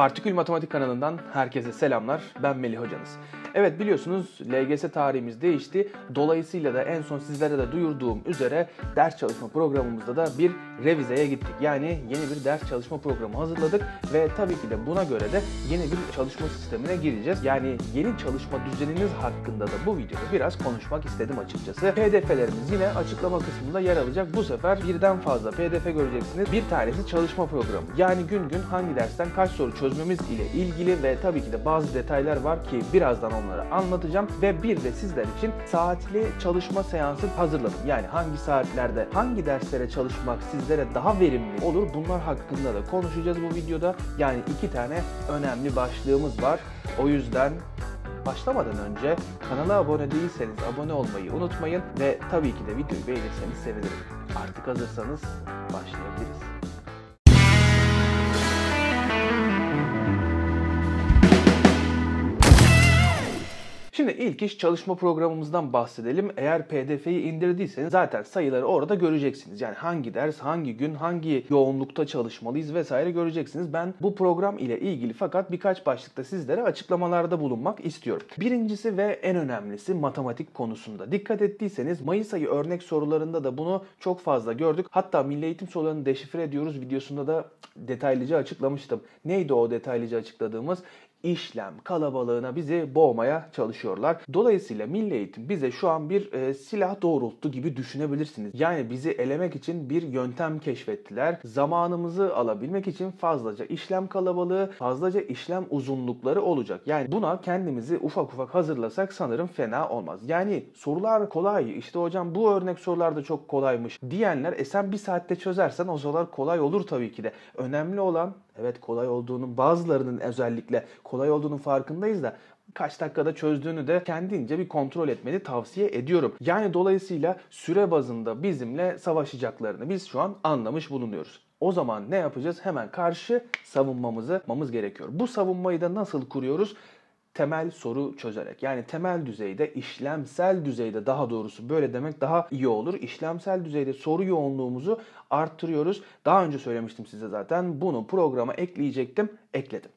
Partikül Matematik kanalından herkese selamlar. Ben Melih Hocanız. Evet biliyorsunuz LGS tarihimiz değişti. Dolayısıyla da en son sizlere de duyurduğum üzere ders çalışma programımızda da bir revizeye gittik. Yani yeni bir ders çalışma programı hazırladık ve tabii ki de buna göre de yeni bir çalışma sistemine gireceğiz. Yani yeni çalışma düzeniniz hakkında da bu videoda biraz konuşmak istedim açıkçası. PDF'lerimiz yine açıklama kısmında yer alacak. Bu sefer birden fazla PDF göreceksiniz. Bir tanesi çalışma programı. Yani gün gün hangi dersten kaç soru çözmemiz ile ilgili ve tabii ki de bazı detaylar var ki birazdan onları anlatacağım ve bir de sizler için saatli çalışma seansı hazırladım. Yani hangi saatlerde hangi derslere çalışmak sizlere daha verimli olur bunlar hakkında da konuşacağız bu videoda. Yani iki tane önemli başlığımız var. O yüzden başlamadan önce kanala abone değilseniz abone olmayı unutmayın ve tabii ki de videoyu beğenirseniz sevinirim. Artık hazırsanız başlayabiliriz. Şimdi ilk iş çalışma programımızdan bahsedelim. Eğer PDF'yi indirdiyseniz zaten sayıları orada göreceksiniz. Yani hangi ders, hangi gün, hangi yoğunlukta çalışmalıyız vesaire göreceksiniz. Ben bu program ile ilgili fakat birkaç başlıkta sizlere açıklamalarda bulunmak istiyorum. Birincisi ve en önemlisi matematik konusunda. Dikkat ettiyseniz Mayıs ayı örnek sorularında da bunu çok fazla gördük. Hatta Milli Eğitim Sorularını Deşifre Ediyoruz videosunda da detaylıca açıklamıştım. Neydi o detaylıca açıkladığımız? işlem kalabalığına bizi boğmaya çalışıyorlar. Dolayısıyla milli eğitim bize şu an bir e, silah doğrulttu gibi düşünebilirsiniz. Yani bizi elemek için bir yöntem keşfettiler. Zamanımızı alabilmek için fazlaca işlem kalabalığı, fazlaca işlem uzunlukları olacak. Yani buna kendimizi ufak ufak hazırlasak sanırım fena olmaz. Yani sorular kolay. İşte hocam bu örnek sorularda çok kolaymış diyenler e sen bir saatte çözersen o sorular kolay olur tabii ki de. Önemli olan Evet kolay olduğunu bazılarının özellikle kolay olduğunu farkındayız da kaç dakikada çözdüğünü de kendince bir kontrol etmeni tavsiye ediyorum. Yani dolayısıyla süre bazında bizimle savaşacaklarını biz şu an anlamış bulunuyoruz. O zaman ne yapacağız? Hemen karşı savunmamızı yapmamız gerekiyor. Bu savunmayı da nasıl kuruyoruz? temel soru çözerek yani temel düzeyde işlemsel düzeyde daha doğrusu böyle demek daha iyi olur. İşlemsel düzeyde soru yoğunluğumuzu arttırıyoruz. Daha önce söylemiştim size zaten bunu programa ekleyecektim ekledim.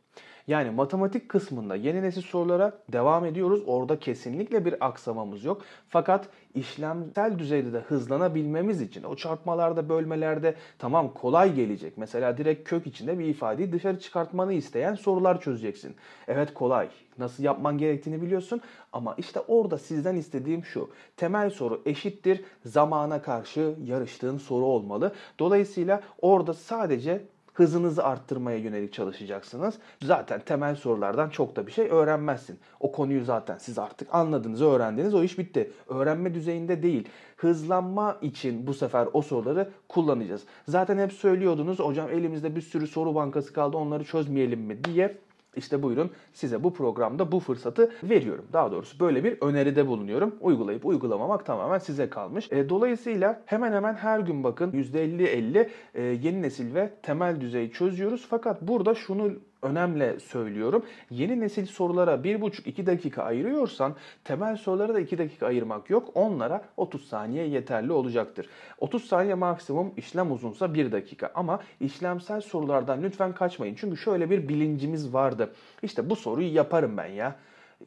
Yani matematik kısmında yeni nesil sorulara devam ediyoruz. Orada kesinlikle bir aksamamız yok. Fakat işlemsel düzeyde de hızlanabilmemiz için o çarpmalarda, bölmelerde tamam kolay gelecek. Mesela direkt kök içinde bir ifadeyi dışarı çıkartmanı isteyen sorular çözeceksin. Evet kolay. Nasıl yapman gerektiğini biliyorsun ama işte orada sizden istediğim şu. Temel soru eşittir zamana karşı yarıştığın soru olmalı. Dolayısıyla orada sadece hızınızı arttırmaya yönelik çalışacaksınız. Zaten temel sorulardan çok da bir şey öğrenmezsin. O konuyu zaten siz artık anladınız, öğrendiniz, o iş bitti. Öğrenme düzeyinde değil. Hızlanma için bu sefer o soruları kullanacağız. Zaten hep söylüyordunuz hocam elimizde bir sürü soru bankası kaldı onları çözmeyelim mi diye işte buyurun size bu programda bu fırsatı veriyorum. Daha doğrusu böyle bir öneride bulunuyorum. Uygulayıp uygulamamak tamamen size kalmış. E, dolayısıyla hemen hemen her gün bakın %50-50 e, yeni nesil ve temel düzey çözüyoruz. Fakat burada şunu önemle söylüyorum. Yeni nesil sorulara 1,5-2 dakika ayırıyorsan temel sorulara da 2 dakika ayırmak yok. Onlara 30 saniye yeterli olacaktır. 30 saniye maksimum işlem uzunsa 1 dakika ama işlemsel sorulardan lütfen kaçmayın. Çünkü şöyle bir bilincimiz vardı. İşte bu soruyu yaparım ben ya.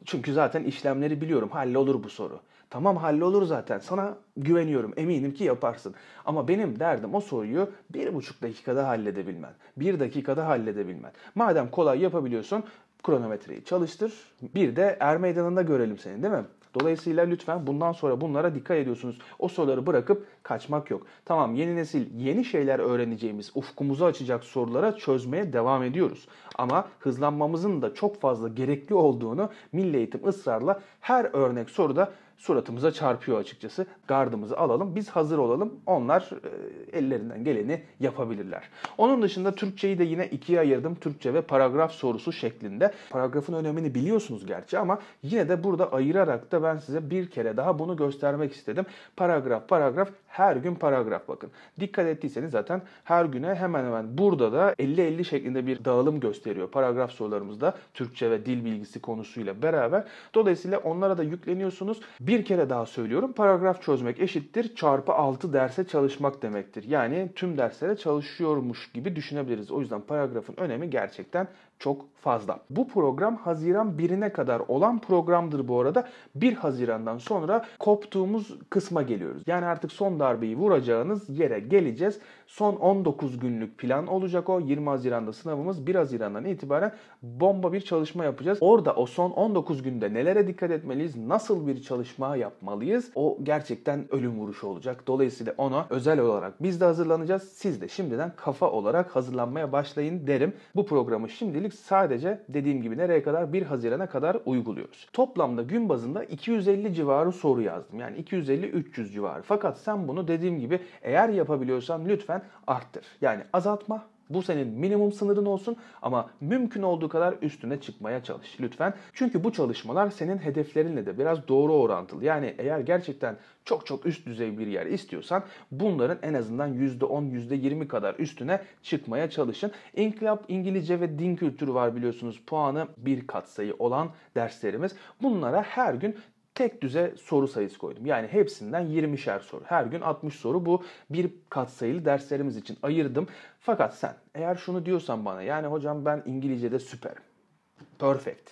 Çünkü zaten işlemleri biliyorum. Hallolur bu soru. Tamam hallolur zaten sana güveniyorum eminim ki yaparsın. Ama benim derdim o soruyu bir buçuk dakikada halledebilmen. Bir dakikada halledebilmen. Madem kolay yapabiliyorsun kronometreyi çalıştır. Bir de er meydanında görelim seni değil mi? Dolayısıyla lütfen bundan sonra bunlara dikkat ediyorsunuz. O soruları bırakıp kaçmak yok. Tamam yeni nesil yeni şeyler öğreneceğimiz, ufkumuzu açacak sorulara çözmeye devam ediyoruz. Ama hızlanmamızın da çok fazla gerekli olduğunu Milli Eğitim ısrarla her örnek soruda suratımıza çarpıyor açıkçası. Gardımızı alalım, biz hazır olalım. Onlar e, ellerinden geleni yapabilirler. Onun dışında Türkçeyi de yine ikiye ayırdım. Türkçe ve paragraf sorusu şeklinde. Paragrafın önemini biliyorsunuz gerçi ama yine de burada ayırarak da ben size bir kere daha bunu göstermek istedim. Paragraf, paragraf, her gün paragraf bakın. Dikkat ettiyseniz zaten her güne hemen hemen burada da 50-50 şeklinde bir dağılım gösteriyor. Paragraf sorularımızda Türkçe ve dil bilgisi konusuyla beraber. Dolayısıyla onlara da yükleniyorsunuz. Bir kere daha söylüyorum. Paragraf çözmek eşittir çarpı 6 derse çalışmak demektir. Yani tüm derslere çalışıyormuş gibi düşünebiliriz. O yüzden paragrafın önemi gerçekten çok fazla. Bu program Haziran 1'ine kadar olan programdır bu arada. 1 Haziran'dan sonra koptuğumuz kısma geliyoruz. Yani artık son darbeyi vuracağınız yere geleceğiz. Son 19 günlük plan olacak o. 20 Haziran'da sınavımız 1 Haziran'dan itibaren bomba bir çalışma yapacağız. Orada o son 19 günde nelere dikkat etmeliyiz? Nasıl bir çalışma çalışma yapmalıyız. O gerçekten ölüm vuruşu olacak. Dolayısıyla ona özel olarak biz de hazırlanacağız. Siz de şimdiden kafa olarak hazırlanmaya başlayın derim. Bu programı şimdilik sadece dediğim gibi nereye kadar? 1 Haziran'a kadar uyguluyoruz. Toplamda gün bazında 250 civarı soru yazdım. Yani 250-300 civarı. Fakat sen bunu dediğim gibi eğer yapabiliyorsan lütfen arttır. Yani azaltma bu senin minimum sınırın olsun ama mümkün olduğu kadar üstüne çıkmaya çalış lütfen. Çünkü bu çalışmalar senin hedeflerinle de biraz doğru orantılı. Yani eğer gerçekten çok çok üst düzey bir yer istiyorsan bunların en azından %10, %20 kadar üstüne çıkmaya çalışın. İnkılap İngilizce ve din kültürü var biliyorsunuz puanı bir katsayı olan derslerimiz. Bunlara her gün tek düze soru sayısı koydum. Yani hepsinden 20'şer soru. Her gün 60 soru. Bu bir katsayılı derslerimiz için ayırdım. Fakat sen eğer şunu diyorsan bana yani hocam ben İngilizce'de süperim. Perfect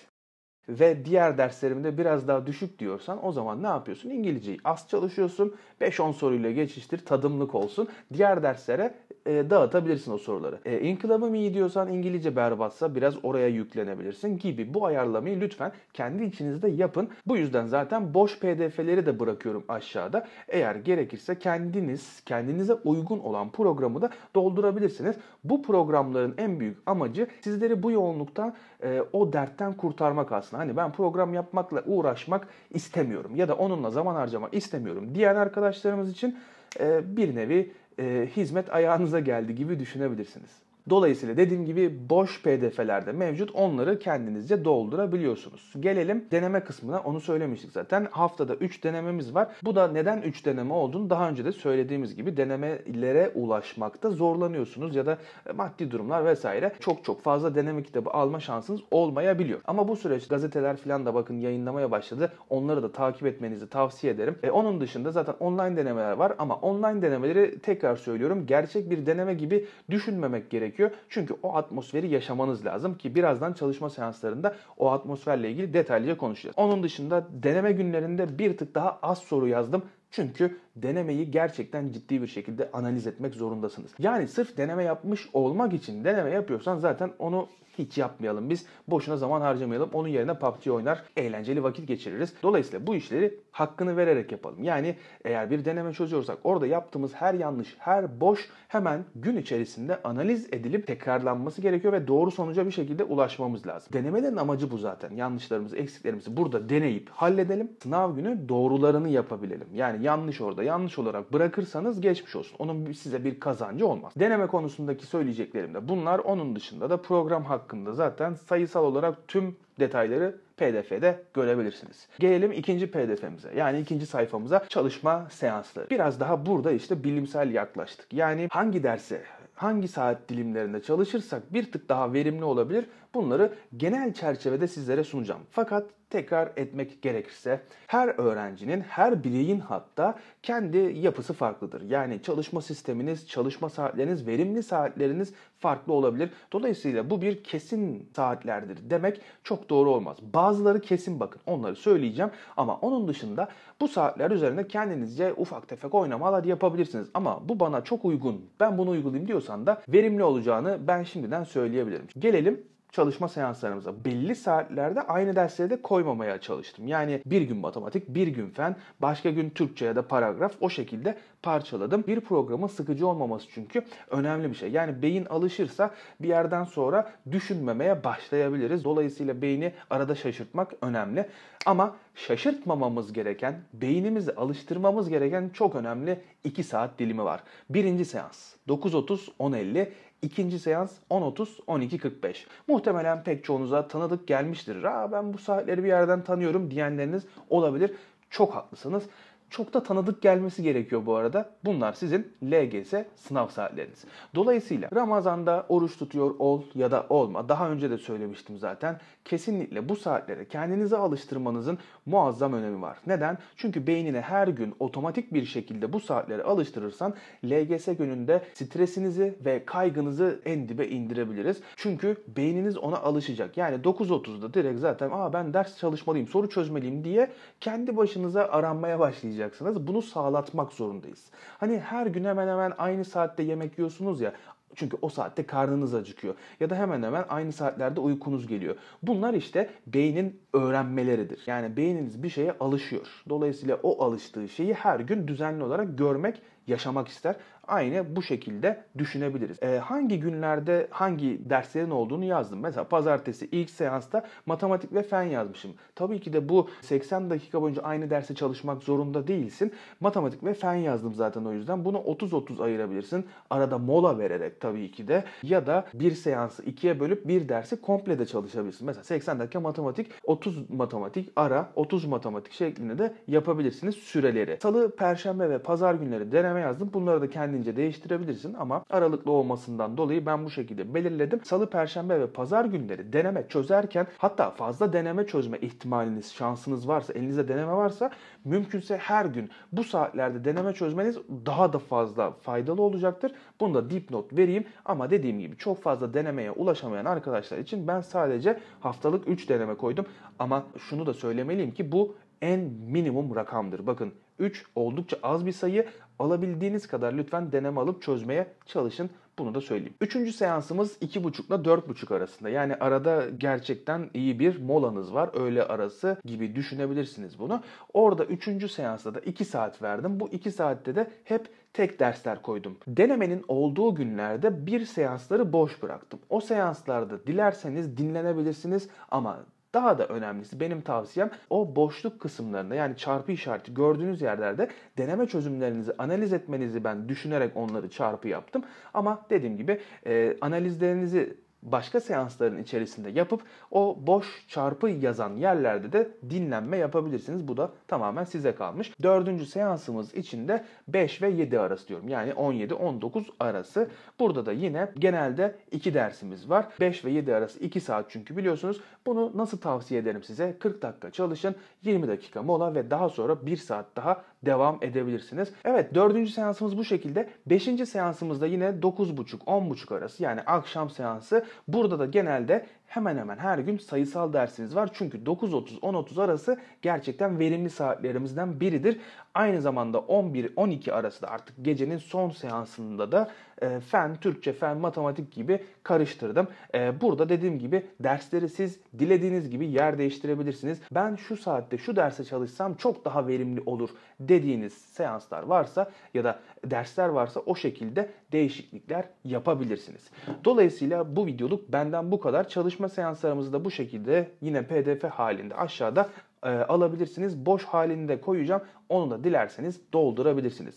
ve diğer derslerimde biraz daha düşük diyorsan o zaman ne yapıyorsun? İngilizceyi az çalışıyorsun. 5-10 soruyla geçiştir, tadımlık olsun. Diğer derslere e, dağıtabilirsin o soruları. E, inkılabım iyi diyorsan İngilizce berbatsa biraz oraya yüklenebilirsin gibi bu ayarlamayı lütfen kendi içinizde yapın. Bu yüzden zaten boş pdf'leri de bırakıyorum aşağıda. Eğer gerekirse kendiniz kendinize uygun olan programı da doldurabilirsiniz. Bu programların en büyük amacı sizleri bu yoğunluktan e, o dertten kurtarmak aslında. Hani ben program yapmakla uğraşmak istemiyorum ya da onunla zaman harcamak istemiyorum diyen arkadaşlarımız için e, bir nevi e, hizmet ayağınıza geldi gibi düşünebilirsiniz. Dolayısıyla dediğim gibi boş PDF'lerde mevcut. Onları kendinizce doldurabiliyorsunuz. Gelelim deneme kısmına. Onu söylemiştik zaten. Haftada 3 denememiz var. Bu da neden 3 deneme olduğunu daha önce de söylediğimiz gibi denemelere ulaşmakta zorlanıyorsunuz ya da maddi durumlar vesaire çok çok fazla deneme kitabı alma şansınız olmayabiliyor. Ama bu süreç gazeteler falan da bakın yayınlamaya başladı. Onları da takip etmenizi tavsiye ederim. E, onun dışında zaten online denemeler var ama online denemeleri tekrar söylüyorum gerçek bir deneme gibi düşünmemek gerekiyor gerekiyor. Çünkü o atmosferi yaşamanız lazım ki birazdan çalışma seanslarında o atmosferle ilgili detaylıca konuşacağız. Onun dışında deneme günlerinde bir tık daha az soru yazdım. Çünkü denemeyi gerçekten ciddi bir şekilde analiz etmek zorundasınız. Yani sırf deneme yapmış olmak için deneme yapıyorsan zaten onu hiç yapmayalım biz. Boşuna zaman harcamayalım. Onun yerine PUBG oynar. Eğlenceli vakit geçiririz. Dolayısıyla bu işleri hakkını vererek yapalım. Yani eğer bir deneme çözüyorsak orada yaptığımız her yanlış, her boş hemen gün içerisinde analiz edilip tekrarlanması gerekiyor ve doğru sonuca bir şekilde ulaşmamız lazım. Denemelerin amacı bu zaten. Yanlışlarımızı, eksiklerimizi burada deneyip halledelim. Sınav günü doğrularını yapabilelim. Yani yanlış orada yanlış olarak bırakırsanız geçmiş olsun. Onun size bir kazancı olmaz. Deneme konusundaki söyleyeceklerim de bunlar. Onun dışında da program hakkı hakkında zaten sayısal olarak tüm detayları PDF'de görebilirsiniz. Gelelim ikinci PDF'mize yani ikinci sayfamıza çalışma seansları. Biraz daha burada işte bilimsel yaklaştık. Yani hangi derse hangi saat dilimlerinde çalışırsak bir tık daha verimli olabilir Bunları genel çerçevede sizlere sunacağım. Fakat tekrar etmek gerekirse her öğrencinin, her bireyin hatta kendi yapısı farklıdır. Yani çalışma sisteminiz, çalışma saatleriniz, verimli saatleriniz farklı olabilir. Dolayısıyla bu bir kesin saatlerdir demek çok doğru olmaz. Bazıları kesin bakın onları söyleyeceğim ama onun dışında bu saatler üzerinde kendinizce ufak tefek oynamalar yapabilirsiniz. Ama bu bana çok uygun ben bunu uygulayayım diyorsan da verimli olacağını ben şimdiden söyleyebilirim. Gelelim çalışma seanslarımıza belli saatlerde aynı dersleri de koymamaya çalıştım. Yani bir gün matematik, bir gün fen, başka gün Türkçe ya da paragraf o şekilde parçaladım. Bir programın sıkıcı olmaması çünkü önemli bir şey. Yani beyin alışırsa bir yerden sonra düşünmemeye başlayabiliriz. Dolayısıyla beyni arada şaşırtmak önemli. Ama şaşırtmamamız gereken, beynimizi alıştırmamız gereken çok önemli 2 saat dilimi var. Birinci seans 9.30-10.50, ikinci seans 10.30-12.45. Muhtemelen pek çoğunuza tanıdık gelmiştir. Aa ben bu saatleri bir yerden tanıyorum diyenleriniz olabilir. Çok haklısınız çok da tanıdık gelmesi gerekiyor bu arada. Bunlar sizin LGS sınav saatleriniz. Dolayısıyla Ramazan'da oruç tutuyor ol ya da olma. Daha önce de söylemiştim zaten. Kesinlikle bu saatlere kendinize alıştırmanızın muazzam önemi var. Neden? Çünkü beynine her gün otomatik bir şekilde bu saatlere alıştırırsan LGS gününde stresinizi ve kaygınızı en dibe indirebiliriz. Çünkü beyniniz ona alışacak. Yani 9.30'da direkt zaten aa ben ders çalışmalıyım, soru çözmeliyim diye kendi başınıza aranmaya başlayacaksınız başlayacaksınız. Bunu sağlatmak zorundayız. Hani her gün hemen hemen aynı saatte yemek yiyorsunuz ya. Çünkü o saatte karnınız acıkıyor. Ya da hemen hemen aynı saatlerde uykunuz geliyor. Bunlar işte beynin öğrenmeleridir. Yani beyniniz bir şeye alışıyor. Dolayısıyla o alıştığı şeyi her gün düzenli olarak görmek, yaşamak ister. Aynı bu şekilde düşünebiliriz. E, hangi günlerde hangi derslerin olduğunu yazdım. Mesela pazartesi ilk seansta matematik ve fen yazmışım. Tabii ki de bu 80 dakika boyunca aynı derse çalışmak zorunda değilsin. Matematik ve fen yazdım zaten o yüzden. Bunu 30-30 ayırabilirsin. Arada mola vererek tabii ki de ya da bir seansı ikiye bölüp bir dersi komple de çalışabilirsin. Mesela 80 dakika matematik, 30 matematik, ara 30 matematik şeklinde de yapabilirsiniz süreleri. Salı, perşembe ve pazar günleri deneme yazdım. Bunları da kendi kendince değiştirebilirsin ama aralıklı olmasından dolayı ben bu şekilde belirledim. Salı, perşembe ve pazar günleri deneme çözerken hatta fazla deneme çözme ihtimaliniz, şansınız varsa, elinizde deneme varsa mümkünse her gün bu saatlerde deneme çözmeniz daha da fazla faydalı olacaktır. Bunu da dipnot vereyim ama dediğim gibi çok fazla denemeye ulaşamayan arkadaşlar için ben sadece haftalık 3 deneme koydum ama şunu da söylemeliyim ki bu en minimum rakamdır. Bakın 3 oldukça az bir sayı. Alabildiğiniz kadar lütfen deneme alıp çözmeye çalışın. Bunu da söyleyeyim. Üçüncü seansımız 2.5 ile 4.5 arasında. Yani arada gerçekten iyi bir molanız var. Öğle arası gibi düşünebilirsiniz bunu. Orada üçüncü seansta da 2 saat verdim. Bu 2 saatte de hep tek dersler koydum. Denemenin olduğu günlerde bir seansları boş bıraktım. O seanslarda dilerseniz dinlenebilirsiniz ama daha da önemlisi benim tavsiyem o boşluk kısımlarında yani çarpı işareti gördüğünüz yerlerde deneme çözümlerinizi analiz etmenizi ben düşünerek onları çarpı yaptım. Ama dediğim gibi e, analizlerinizi başka seansların içerisinde yapıp o boş çarpı yazan yerlerde de dinlenme yapabilirsiniz. Bu da tamamen size kalmış. Dördüncü seansımız için de 5 ve 7 arası diyorum. Yani 17-19 arası. Burada da yine genelde 2 dersimiz var. 5 ve 7 arası 2 saat çünkü biliyorsunuz. Bunu nasıl tavsiye ederim size? 40 dakika çalışın, 20 dakika mola ve daha sonra 1 saat daha devam edebilirsiniz. Evet dördüncü seansımız bu şekilde. Beşinci seansımızda yine 9.30-10.30 arası yani akşam seansı. Burada da genelde hemen hemen her gün sayısal dersiniz var. Çünkü 9.30-10.30 arası gerçekten verimli saatlerimizden biridir. Aynı zamanda 11-12 arası da artık gecenin son seansında da e, fen, Türkçe, fen, matematik gibi karıştırdım. E, burada dediğim gibi dersleri siz dilediğiniz gibi yer değiştirebilirsiniz. Ben şu saatte şu derse çalışsam çok daha verimli olur dediğiniz seanslar varsa ya da dersler varsa o şekilde değişiklikler yapabilirsiniz. Dolayısıyla bu videoluk benden bu kadar. Çalışma seanslarımızı da bu şekilde yine pdf halinde aşağıda e, alabilirsiniz. Boş halinde koyacağım. Onu da dilerseniz doldurabilirsiniz.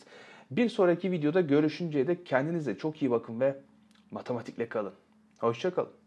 Bir sonraki videoda görüşünceye de kendinize çok iyi bakın ve matematikle kalın. Hoşçakalın.